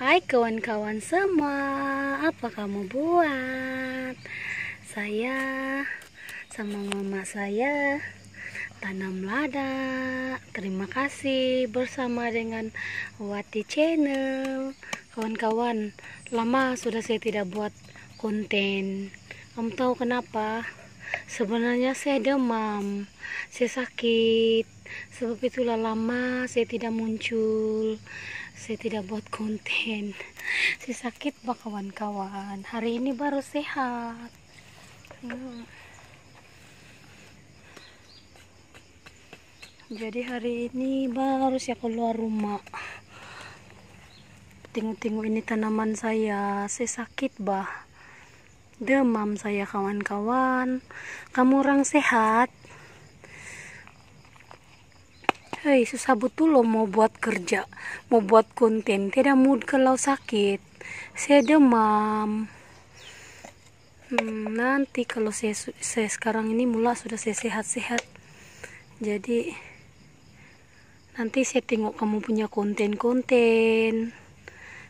Hai kawan-kawan semua, apa kamu buat? Saya sama mama saya tanam lada. Terima kasih bersama dengan Wati Channel. Kawan-kawan, lama sudah saya tidak buat konten. Kamu tahu kenapa? sebenarnya saya demam saya sakit sebab itulah lama saya tidak muncul saya tidak buat konten saya sakit pak kawan-kawan hari ini baru sehat hmm. jadi hari ini baru saya keluar rumah tengok-tengok ini tanaman saya saya sakit bah Demam saya kawan-kawan. Kamu orang sehat? Hei, susah betul loh mau buat kerja, mau buat konten. Tidak mood kalau sakit. Saya demam. Hmm, nanti kalau saya, saya sekarang ini mula sudah saya sehat-sehat. Jadi nanti saya tengok kamu punya konten-konten.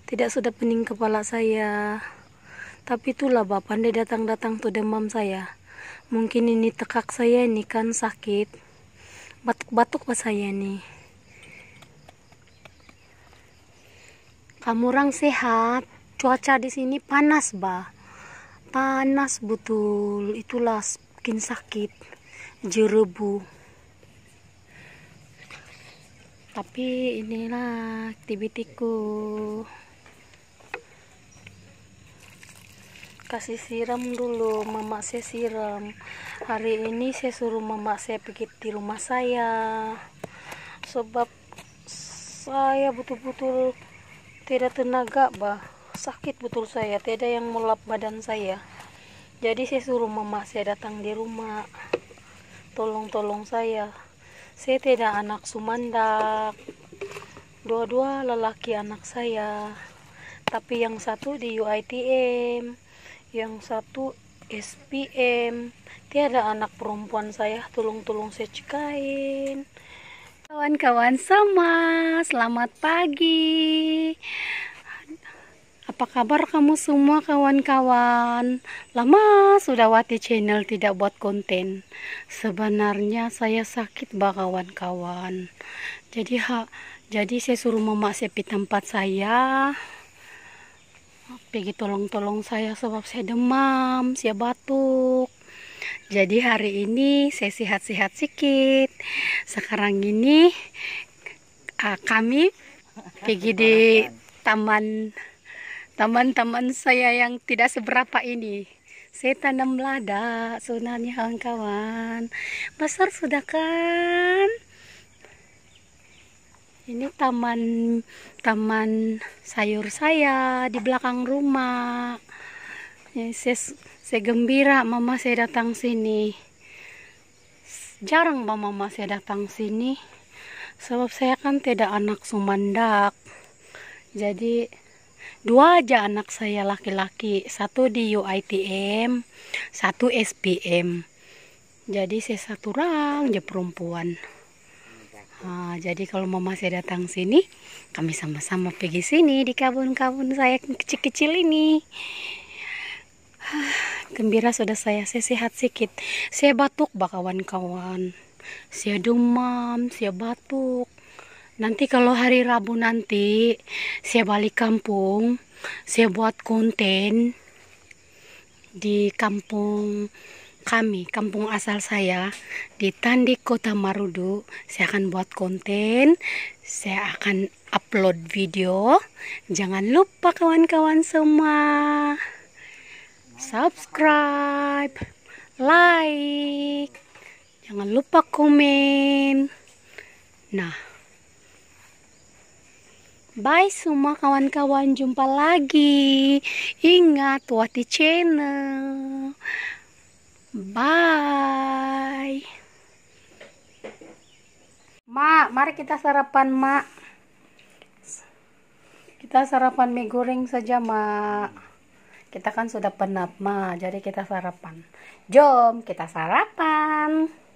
Tidak sudah pening kepala saya. Tapi itulah Bapak anda datang-datang tuh demam saya. Mungkin ini tekak saya ini kan sakit. Batuk-batuk pas saya nih. Kamu orang sehat. Cuaca di sini panas, Ba. Panas betul. Itulah bikin sakit. Jerebu. Tapi inilah aktivitiku. kasih siram dulu mama saya siram hari ini saya suruh mama saya pergi di rumah saya sebab saya betul-betul tidak tenaga bah sakit betul saya tidak yang melap badan saya jadi saya suruh mama saya datang di rumah tolong-tolong saya saya tidak anak sumandak dua-dua lelaki anak saya tapi yang satu di UITM yang satu SPM tiada anak perempuan saya tolong-tolong saya cekain kawan-kawan sama selamat pagi apa kabar kamu semua kawan-kawan lama sudah Wati channel tidak buat konten sebenarnya saya sakit bah kawan-kawan jadi ha, jadi saya suruh mama sepi tempat saya pergi tolong-tolong saya sebab saya demam, saya batuk. Jadi hari ini saya sehat-sehat sedikit. Sekarang ini uh, kami pergi di taman taman-taman saya yang tidak seberapa ini. Saya tanam lada, sebenarnya kawan-kawan. Besar sudah kan? ini taman taman sayur saya di belakang rumah ya, saya, saya gembira mama saya datang sini jarang mama, mama saya datang sini sebab saya kan tidak anak Sumandak jadi dua aja anak saya laki-laki satu di UITM satu SPM jadi saya satu orang aja perempuan Nah, jadi kalau mama saya datang sini, kami sama-sama pergi sini di kabun-kabun saya kecil-kecil ini. Ah, gembira sudah saya, saya sehat sedikit. Saya batuk bah kawan-kawan. Saya demam, saya batuk. Nanti kalau hari Rabu nanti, saya balik kampung, saya buat konten di kampung kami, kampung asal saya di Tandik Kota Marudu. Saya akan buat konten, saya akan upload video. Jangan lupa kawan-kawan semua subscribe, like, jangan lupa komen. Nah, bye semua kawan-kawan, jumpa lagi. Ingat Wati Channel. Bye. Mak, mari kita sarapan, Mak. Kita sarapan mie goreng saja, Mak. Kita kan sudah penat, Mak. Jadi kita sarapan. Jom, kita sarapan.